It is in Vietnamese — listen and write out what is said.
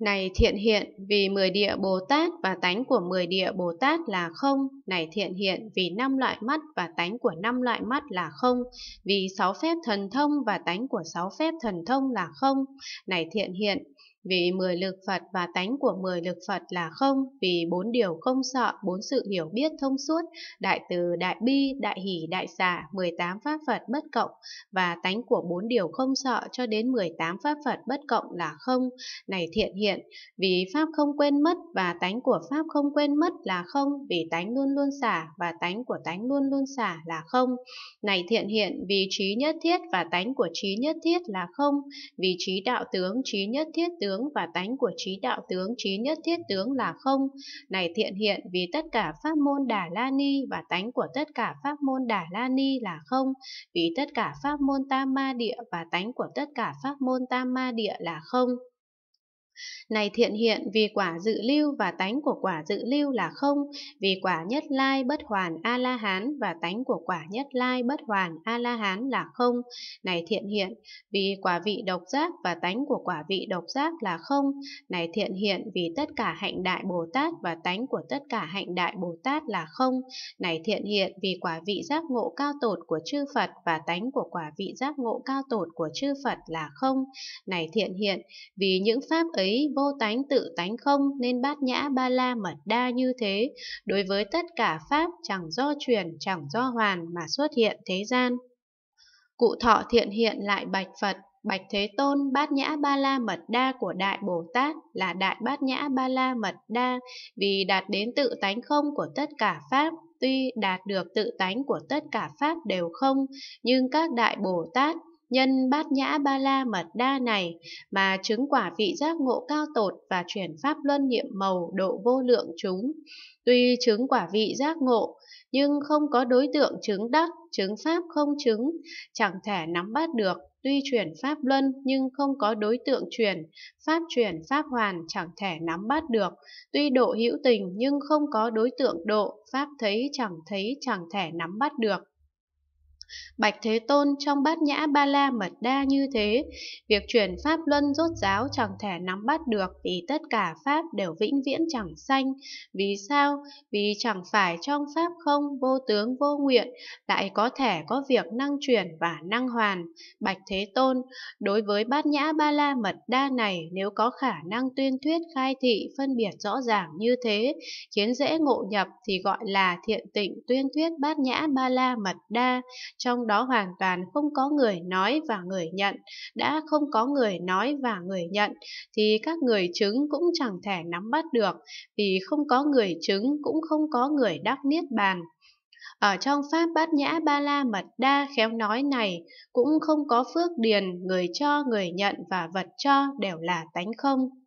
Này thiện hiện vì mười địa Bồ Tát và tánh của mười địa Bồ Tát là không. Này thiện hiện vì năm loại mắt và tánh của năm loại mắt là không. Vì sáu phép thần thông và tánh của sáu phép thần thông là không. Này thiện hiện vì mười lực Phật và tánh của mười lực Phật là không, vì bốn điều không sợ, bốn sự hiểu biết thông suốt, đại từ, đại bi, đại hỷ, đại xả, 18 pháp Phật bất cộng, và tánh của bốn điều không sợ cho đến 18 pháp Phật bất cộng là không, này thiện hiện, vì pháp không quên mất và tánh của pháp không quên mất là không, vì tánh luôn luôn xả và tánh của tánh luôn luôn xả là không, này thiện hiện, vì trí nhất thiết và tánh của trí nhất thiết là không, vì trí đạo tướng, trí nhất thiết tướng tướng và tánh của trí đạo tướng trí nhất thiết tướng là không này thiện hiện vì tất cả pháp môn đà la ni và tánh của tất cả pháp môn đà la ni là không vì tất cả pháp môn tam ma địa và tánh của tất cả pháp môn tam ma địa là không này thiện hiện vì quả dự lưu và tánh của quả dự lưu là không, vì quả nhất lai bất hoàn A-la-hán và tánh của quả nhất lai bất hoàn A-la-hán là không. Này thiện hiện vì quả vị độc giác và tánh của quả vị độc giác là không. Này thiện hiện vì tất cả hạnh đại Bồ Tát và tánh của tất cả hạnh đại Bồ Tát là không. Này thiện hiện vì quả vị giác ngộ cao tột của chư Phật và tánh của quả vị giác ngộ cao tột của chư Phật là không. Này thiện hiện vì những pháp ấy ấy vô tánh tự tánh không nên bát nhã ba la mật đa như thế, đối với tất cả pháp chẳng do truyền, chẳng do hoàn mà xuất hiện thế gian. Cụ thọ thiện hiện lại bạch Phật, Bạch Thế Tôn, Bát Nhã Ba La Mật Đa của Đại Bồ Tát là Đại Bát Nhã Ba La Mật Đa vì đạt đến tự tánh không của tất cả Pháp. Tuy đạt được tự tánh của tất cả Pháp đều không, nhưng các Đại Bồ Tát Nhân bát nhã ba la mật đa này mà chứng quả vị giác ngộ cao tột và chuyển pháp luân nhiệm màu độ vô lượng chúng. Tuy chứng quả vị giác ngộ, nhưng không có đối tượng chứng đắc, chứng pháp không chứng, chẳng thể nắm bắt được. Tuy chuyển pháp luân nhưng không có đối tượng chuyển, pháp chuyển pháp hoàn chẳng thể nắm bắt được. Tuy độ hữu tình nhưng không có đối tượng độ, pháp thấy chẳng thấy chẳng thể nắm bắt được. Bạch Thế Tôn trong bát nhã ba la mật đa như thế, việc chuyển pháp luân rốt giáo chẳng thể nắm bắt được vì tất cả pháp đều vĩnh viễn chẳng sanh. Vì sao? Vì chẳng phải trong pháp không vô tướng vô nguyện lại có thể có việc năng chuyển và năng hoàn. Bạch Thế Tôn, đối với bát nhã ba la mật đa này nếu có khả năng tuyên thuyết khai thị phân biệt rõ ràng như thế, khiến dễ ngộ nhập thì gọi là thiện tịnh tuyên thuyết bát nhã ba la mật đa trong đó hoàn toàn không có người nói và người nhận. Đã không có người nói và người nhận, thì các người chứng cũng chẳng thể nắm bắt được, vì không có người chứng cũng không có người đắc niết bàn. Ở trong Pháp Bát Nhã Ba La Mật Đa khéo nói này, cũng không có phước điền, người cho, người nhận và vật cho đều là tánh không.